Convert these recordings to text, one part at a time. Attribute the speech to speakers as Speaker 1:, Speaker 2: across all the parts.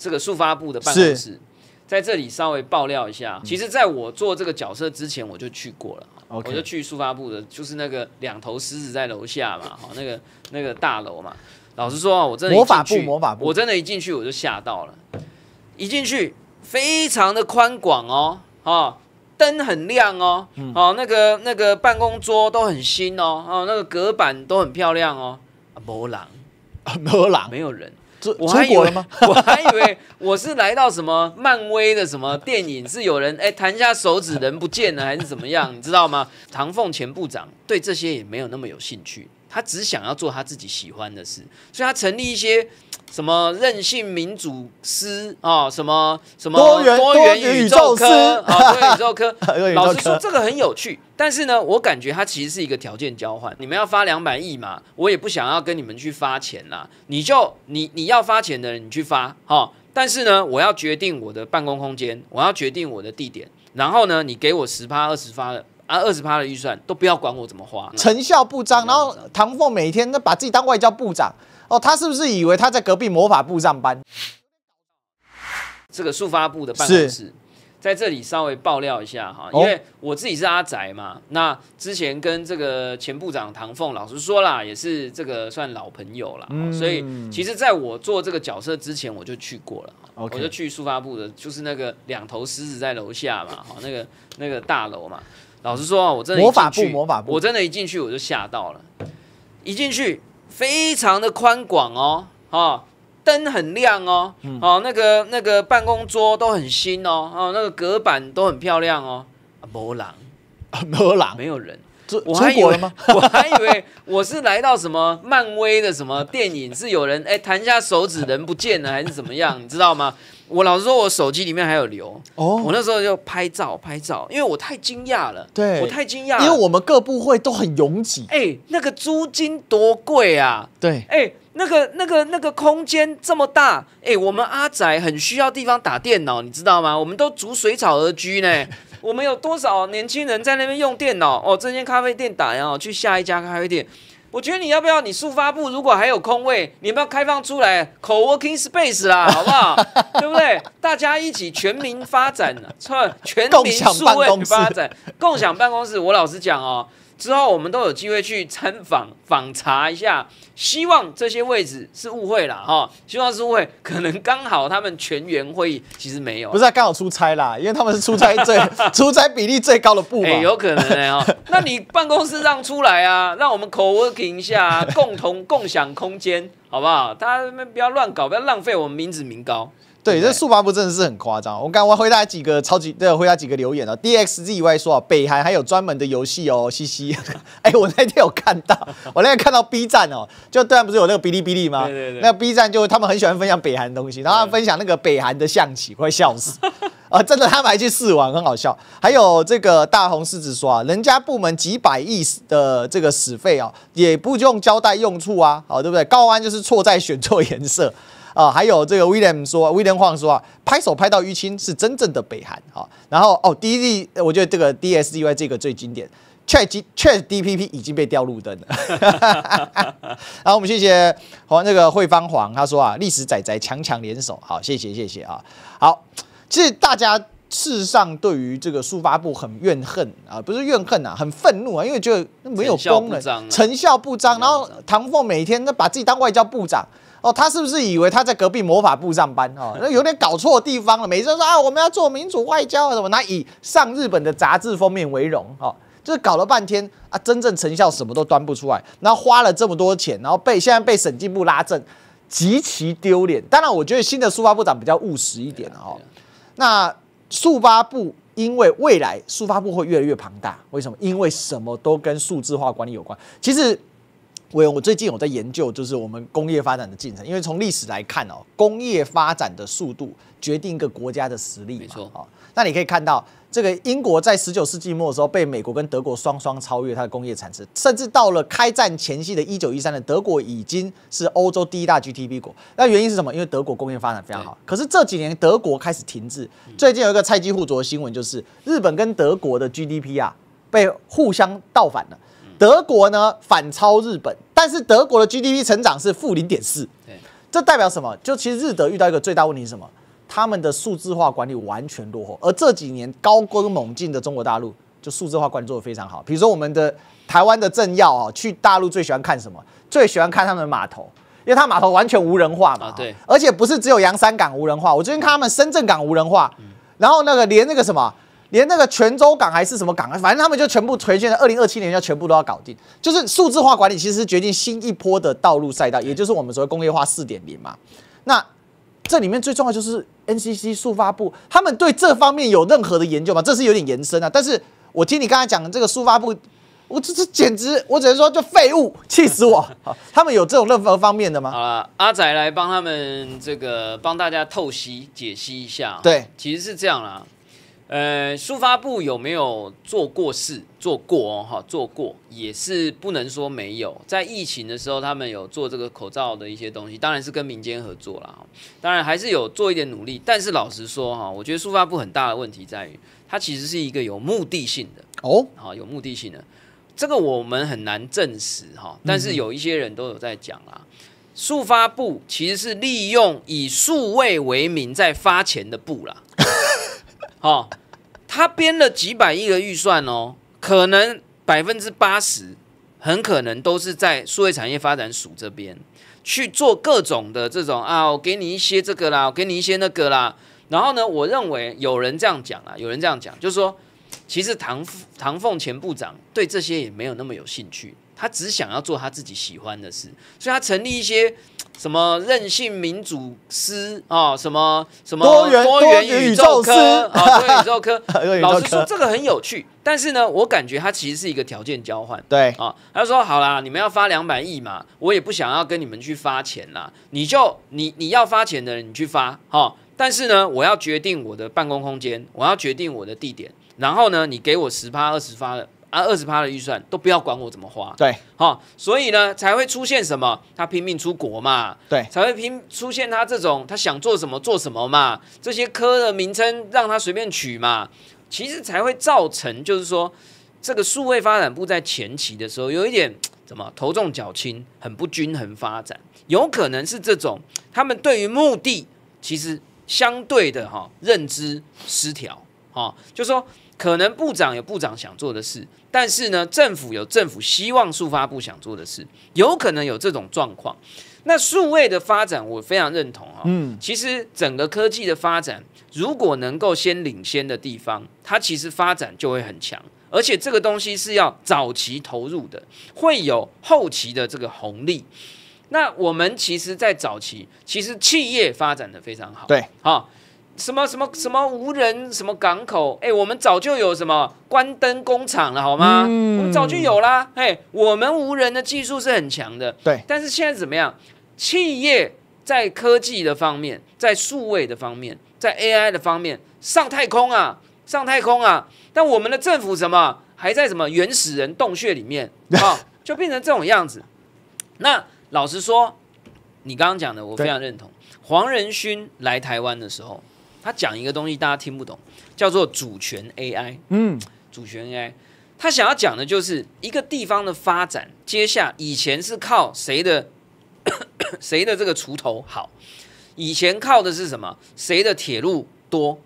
Speaker 1: 这个速发部的办公室，在这里稍微爆料一下。其实，在我做这个角色之前，我就去过了。我就去速发部的，就是那个两头狮子在楼下嘛，哈，那个那个大楼嘛。老实说，啊，我真的魔法部魔法部，我真的一进去我就吓到了。一进去非常的宽广哦，哦，灯很亮哦，哦，那个那个办公桌都很新哦，哦，那个隔板都很漂亮哦。啊，没人，啊，没人，没有人。我还以为，我还以为我是来到什么漫威的什么电影，是有人哎弹一下手指人不见了还是怎么样？你知道吗？唐凤前部长对这些也没有那么有兴趣，他只想要做他自己喜欢的事，所以他成立一些。什么任性民主师啊？什么什么多元多元宇宙科啊？多元宇宙科，老实说，这个很有趣。但是呢，我感觉它其实是一个条件交换。你们要发两百亿嘛？我也不想要跟你们去发钱啦。你就你你要发钱的人，你去发哈。但是呢，我要决定我的办公空间，我要决定我的地点。然后呢，你给我十发二十发的啊，二十发的预算都不要管我怎么花，
Speaker 2: 成效不彰。然后唐凤每天都把自己当外交部长。哦，他是不是以为他在隔壁魔法部上班？
Speaker 1: 这个速发部的办公室，在这里稍微爆料一下哈，因为我自己是阿宅嘛，那之前跟这个前部长唐凤老实说啦，也是这个算老朋友了，所以其实在我做这个角色之前，我就去过了，我就去速发部的，就是那个两头狮子在楼下嘛，哈，那个那个大楼嘛，老实说，我真的魔法部魔法部，我真的一进去我就吓到了，一进去。非常的宽广哦，啊，灯很亮哦，啊，那个那个办公桌都很新哦，啊，那个隔板都很漂亮哦，啊，没人，啊，没人，没有人。出国了吗？我还以为我是来到什么漫威的什么电影，是有人哎弹一下手指人不见了还是怎么样？你知道吗？我老实说，我手机里面还有留哦。我那时候就拍照拍照，因为我太惊讶
Speaker 2: 了。对，我太惊讶，了，因为我们各部会都很拥挤。哎，那个租金多
Speaker 1: 贵啊？对，哎，那个那个那个空间这么大，哎，我们阿仔很需要地方打电脑，你知道吗？我们都逐水草而居呢。我们有多少年轻人在那边用电脑？哦，这间咖啡店打呀，去下一家咖啡店。我觉得你要不要？你速发部如果还有空位，你不要开放出来 coworking space 啦，好不好？对不对？大家一起全民发展，创 全民共享办公发展，共享办公室。我老实讲哦。之后我们都有机会去参访访查一下，希望这些位置是误会啦，哈，希望是误会，可能刚好他们全员会议其实没有，不是刚
Speaker 2: 好出差啦，因为他们是出差最 出差比例最高的部门，有可能哦。
Speaker 1: 那你办公室让出来啊，让我们 cooking w r 一下，共同共享空间，好不好？大家不要乱搞，不要浪费我们民脂民膏。
Speaker 2: 对，这速八步真的是很夸张。我刚我回答几个超级，对，回答几个留言啊。D X Z 以外说啊，北韩还有专门的游戏哦，嘻嘻。哎，我那天有看到，我那天看到 B 站哦，就对然不是有那个哔哩哔哩吗？对对对。那 B 站就他们很喜欢分享北韩的东西，然后分享那个北韩的象棋，快笑死。啊，真的，他们还去试玩，很好笑。还有这个大红狮子说啊，人家部门几百亿的这个死费啊，也不用交代用处啊，好，对不对？高安就是错在选错颜色啊。还有这个威廉说，威廉晃说啊，拍手拍到淤青是真正的北韩啊。然后哦，D D，我觉得这个 D S D Y 这个最经典，确已确 D P P 已经被掉路灯了。然 后我们谢谢和这个慧芳黄，他说啊，历史仔仔强强联手，好，谢谢谢谢啊，好。其实大家事实上对于这个速发布很怨恨啊，不是怨恨啊，很愤怒啊，因为觉得没有功能，成效不彰。然后唐凤每天都把自己当外交部长，哦，他是不是以为他在隔壁魔法部上班啊？那有点搞错地方了。每次说啊，我们要做民主外交啊什么，拿以上日本的杂志封面为荣哦，就是搞了半天啊，真正成效什么都端不出来，然后花了这么多钱，然后被现在被审计部拉政，极其丢脸。当然，我觉得新的枢密部长比较务实一点哦。那速发布，因为未来速发布会越来越庞大，为什么？因为什么都跟数字化管理有关。其实，我我最近有在研究，就是我们工业发展的进程。因为从历史来看哦，工业发展的速度决定一个国家的实力，没错啊。那你可以看到，这个英国在十九世纪末的时候被美国跟德国双双超越它的工业产值，甚至到了开战前夕的一九一三年，德国已经是欧洲第一大 GDP 国。那原因是什么？因为德国工业发展非常好。可是这几年德国开始停滞。最近有一个菜鸡互啄的新闻，就是日本跟德国的 GDP 啊被互相倒反了。德国呢反超日本，但是德国的 GDP 成长是负零点四。这代表什么？就其实日德遇到一个最大问题是什么？他们的数字化管理完全落后，而这几年高歌猛进的中国大陆，就数字化管理做的非常好。比如说我们的台湾的政要啊，去大陆最喜欢看什么？最喜欢看他们的码头，因为他码头完全无人化嘛。啊，对。而且不是只有洋山港无人化，我最近看他们深圳港无人化，然后那个连那个什么，连那个泉州港还是什么港啊，反正他们就全部推荐的，二零二七年要全部都要搞定。就是数字化管理其实决定新一波的道路赛道，也就是我们所谓工业化四点零嘛。那。这里面最重要就是 NCC 速发部，他们对这方面有任何的研究吗？这是有点延伸啊。但是，我听你刚才讲这个速发部，我这简直，我只能说就废物，气死我！好，他们有这种任何方面的吗？好了，
Speaker 1: 阿仔来帮他们这个帮大家透析解析一下。对，其实是这样啦。呃，速发布有没有做过事？做过哦，哈，做过也是不能说没有。在疫情的时候，他们有做这个口罩的一些东西，当然是跟民间合作啦。当然还是有做一点努力，但是老实说哈，我觉得速发布很大的问题在于，它其实是一个有目的性的哦，好，有目的性的，这个我们很难证实哈。但是有一些人都有在讲啦，速发布其实是利用以数位为名在发钱的布啦，哈。他编了几百亿的预算哦，可能百分之八十，很可能都是在数位产业发展署这边去做各种的这种啊，我给你一些这个啦，我给你一些那个啦。然后呢，我认为有人这样讲啊，有人这样讲，就是说，其实唐唐凤前部长对这些也没有那么有兴趣。他只想要做他自己喜欢的事，所以他成立一些 什么任性民主师啊，什么什么多元多元宇宙科啊，多元宇宙科。老实说，这个很有趣，但是呢，我感觉它其实是一个条件交换。对啊，他说：“好啦，你们要发两百亿嘛，我也不想要跟你们去发钱啦。你就你你要发钱的，人你去发哈。但是呢，我要决定我的办公空间，我要决定我的地点，然后呢，你给我十发二十发的。”啊，二十趴的预算都不要管我怎么花，对，哈，所以呢才会出现什么？他拼命出国嘛，对，才会拼出现他这种他想做什么做什么嘛，这些科的名称让他随便取嘛，其实才会造成就是说这个数位发展部在前期的时候有一点怎么头重脚轻，很不均衡发展，有可能是这种他们对于目的其实相对的哈认知失调，哈，就说。可能部长有部长想做的事，但是呢，政府有政府希望速发布想做的事，有可能有这种状况。那数位的发展，我非常认同啊。嗯，其实整个科技的发展，如果能够先领先的地方，它其实发展就会很强，而且这个东西是要早期投入的，会有后期的这个红利。那我们其实，在早期，其实企业发展的非常好。对，哈。什么什么什么无人什么港口？哎，我们早就有什么关灯工厂了，好吗？我们早就有了。哎，我们无人的技术是很强的。对。但是现在怎么样？企业在科技的方面，在数位的方面，在 AI 的方面上太空啊，上太空啊！但我们的政府什么还在什么原始人洞穴里面 啊？就变成这种样子。那老实说，你刚刚讲的我非常认同。黄仁勋来台湾的时候。他讲一个东西，大家听不懂，叫做主权 AI。嗯，主权 AI，他想要讲的就是一个地方的发展，接下以前是靠谁的 谁的这个锄头好，以前靠的是什么？谁的铁路多？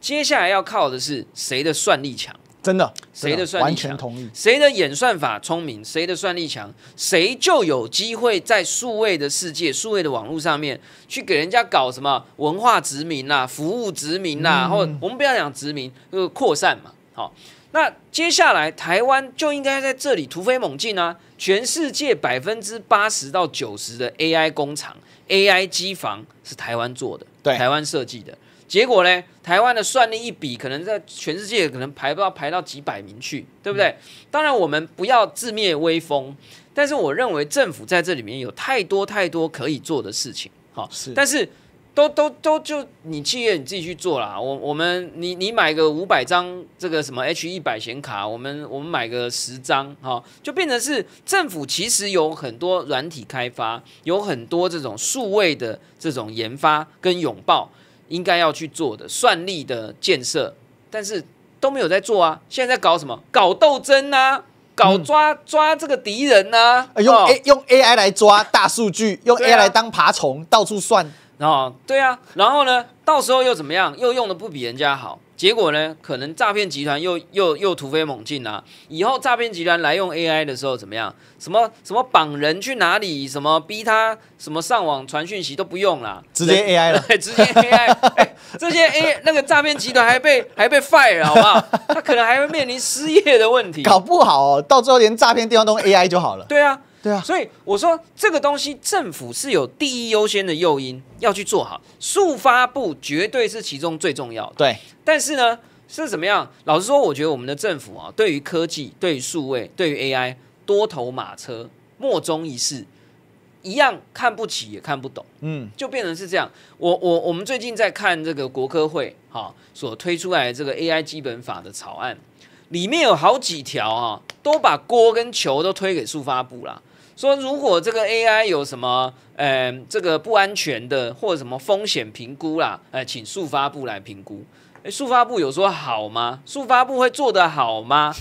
Speaker 1: 接下来要靠的是谁的算力强？
Speaker 2: 真的，谁的算力强，
Speaker 1: 谁的演算法聪明，谁的算力强，谁就有机会在数位的世界、数位的网络上面去给人家搞什么文化殖民呐、服务殖民呐，或我们不要讲殖民，就是扩散嘛。好，那接下来台湾就应该在这里突飞猛进啊！全世界百分之八十到九十的 AI 工厂、AI 机房是台湾做的，对，台湾设计的。结果呢？台湾的算力一比，可能在全世界可能排不到排到几百名去，对不对？当然我们不要自灭威风，但是我认为政府在这里面有太多太多可以做的事情。好，是，但是都都都就你企业你自己去做啦，我我们你你买个五百张这个什么 H 一百显卡，我们我们买个十张，哈，就变成是政府其实有很多软体开发，有很多这种数位的这种研发跟拥抱。应该要去做的算力的建设，但是都没有在做啊！现在在搞什么？搞斗争啊，搞抓抓这个敌人啊，用 A
Speaker 2: 用 AI 来抓大数据，用 AI 来当爬虫到处算，然后
Speaker 1: 对啊，然后呢？到时候又怎么样？又用的不比人家好？结果呢？可能诈骗集团又又又突飞猛进啊！以后诈骗集团来用 AI 的时候怎么样？什么什么绑人去哪里？什么逼他什么上网传讯息都不用了，
Speaker 2: 直接 AI 了，
Speaker 1: 直接 AI。这些 A 那个诈骗集团还被还被 fire 不好？
Speaker 2: 他可能还会面临失业的问题。搞不好到最后连诈骗电话都 AI 就好了。对啊。对啊，所以我说
Speaker 1: 这个东西政府是有第一优先的诱因要去做好速发布，绝对是其中最重要的。对，但是呢是怎么样？老实说，我觉得我们的政府啊，对于科技、对于数位、对于 AI，多头马车，莫衷一是，一样看不起也看不懂。嗯，就变成是这样。我我我们最近在看这个国科会哈所推出来的这个 AI 基本法的草案，里面有好几条啊，都把锅跟球都推给速发布了。说如果这个 AI 有什么，嗯，这个不安全的或者什么风险评估啦，哎，请速发布来评估。哎，速发布有说好吗？速发布会做得好吗？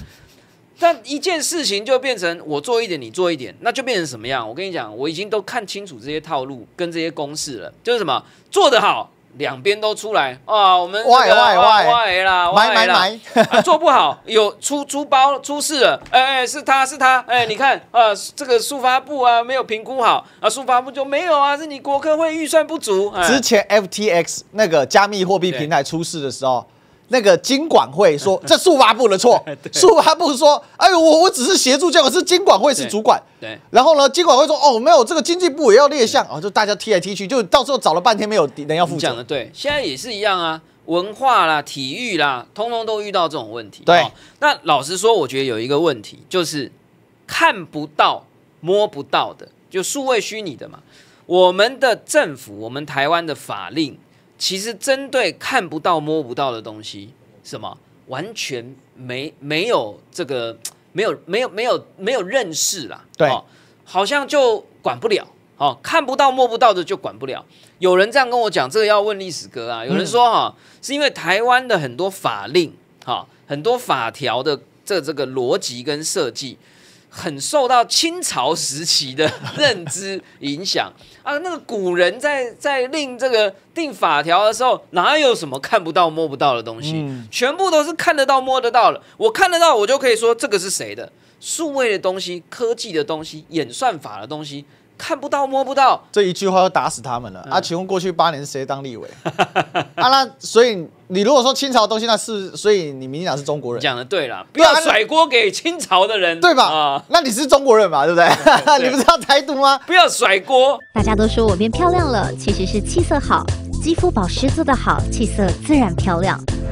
Speaker 1: 但一件事情就变成我做一点，你做一点，那就变成什么样？我跟你讲，我已经都看清楚这些套路跟这些公式了，就是什么做得好。两边都出来啊！我们 Y Y Y 啦，买买买，做不好有出出包出事了！哎哎，是他是他！哎，你看啊，这个速发部啊没有评估好啊，速发部就没有啊，是你国科会预算不足。之
Speaker 2: 前 FTX 那个加密货币平台出事的时候。那个经管会说 这速发部的错，速 发部说：“哎，我我只是协助，叫可是经管会是主管。”对。然后呢，经管会说：“哦，没有，这个经济部也要列项。”哦，就大家踢来踢去，就到时候找了半天没有人要负责。讲的对，
Speaker 1: 现在也是一样啊，文化啦、体育啦，通通都遇到这种问题。对。那老实说，我觉得有一个问题就是看不到、摸不到的，就数位虚拟的嘛。我们的政府，我们台湾的法令。其实针对看不到摸不到的东西，什么完全没没有这个 没有没有没有没有认识啦，对，好像就管不了，哦，看不到摸不到的就管不了。有人这样跟我讲，这个要问历史哥啊。有人说哈，是因为台湾的很多法令哈，很多法条的这这个逻辑跟设计，很受到清朝时期的认知影响。啊，那个古人在在令这个定法条的时候，哪有什么看不到摸不到的东西？全部都是看得到摸得到的。我看得到，我就可
Speaker 2: 以说这个是谁的数位的东西、科技的东西、演算法的东西。看不到摸不到，这一句话就打死他们了。啊，请问过去八年谁当立委？啊，那所以你如果说清朝东西，那是所以你民进党是中国人
Speaker 1: 讲的对了，不要甩
Speaker 2: 锅给清朝的人，对吧？啊，那你是中国人嘛，对不 对？你不是要台独吗？不要甩锅。
Speaker 1: 大家都说我变漂亮了，其实是气色好，肌肤保湿做得好，气色自然漂亮。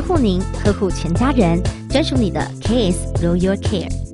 Speaker 1: 呵护您，呵护全家人，专属你的 KS Royal Care。